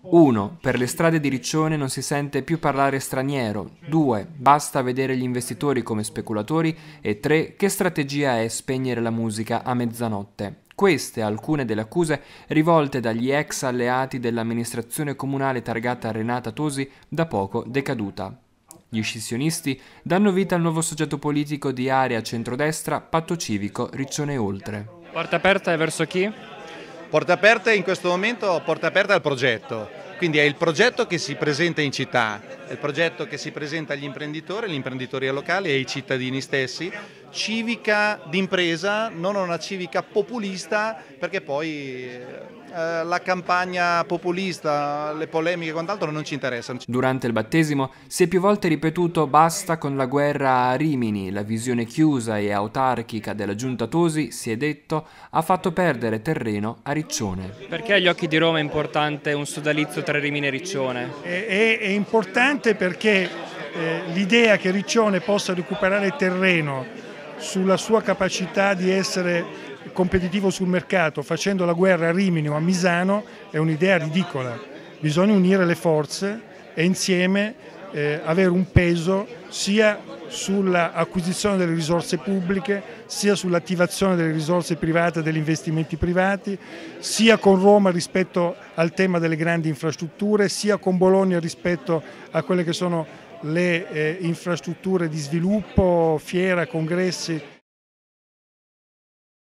1. Per le strade di Riccione non si sente più parlare straniero. 2. Basta vedere gli investitori come speculatori. E 3. Che strategia è spegnere la musica a mezzanotte? Queste alcune delle accuse rivolte dagli ex alleati dell'amministrazione comunale targata Renata Tosi, da poco decaduta. Gli scissionisti danno vita al nuovo soggetto politico di area centrodestra, patto civico Riccione Oltre. Porta aperta verso chi? Porta Aperta in questo momento, Porta Aperta al progetto, quindi è il progetto che si presenta in città, è il progetto che si presenta agli imprenditori, all'imprenditoria locale e ai cittadini stessi civica d'impresa, non una civica populista, perché poi eh, eh, la campagna populista, le polemiche e quant'altro non ci interessano. Durante il battesimo si è più volte ripetuto basta con la guerra a Rimini, la visione chiusa e autarchica della giunta Tosi, si è detto, ha fatto perdere terreno a Riccione. Perché agli occhi di Roma è importante un sodalizio tra Rimini e Riccione? È, è importante perché eh, l'idea che Riccione possa recuperare terreno sulla sua capacità di essere competitivo sul mercato facendo la guerra a Rimini o a Misano è un'idea ridicola. Bisogna unire le forze e insieme eh, avere un peso sia sull'acquisizione delle risorse pubbliche, sia sull'attivazione delle risorse private e degli investimenti privati, sia con Roma rispetto al tema delle grandi infrastrutture, sia con Bologna rispetto a quelle che sono le eh, infrastrutture di sviluppo, fiera, congressi